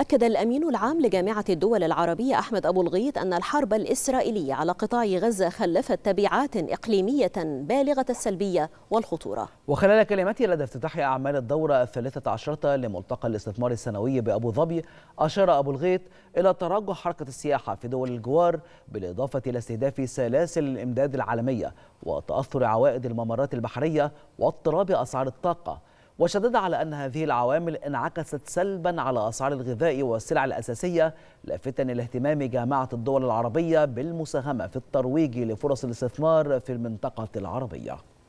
أكد الأمين العام لجامعة الدول العربية أحمد أبو الغيط أن الحرب الإسرائيلية على قطاع غزة خلفت تبعات إقليمية بالغة السلبية والخطورة وخلال كلمته لدى افتتاح أعمال الدورة الثالثة عشرة لملتقى الاستثمار السنوي بأبو ظبي أشار أبو الغيط إلى تراجع حركة السياحة في دول الجوار بالإضافة إلى استهداف سلاسل الإمداد العالمية وتأثر عوائد الممرات البحرية واضطراب أسعار الطاقة وشدد على أن هذه العوامل انعكست سلبا على أسعار الغذاء والسلع الأساسية لافتا لاهتمام جامعة الدول العربية بالمساهمة في الترويج لفرص الاستثمار في المنطقة العربية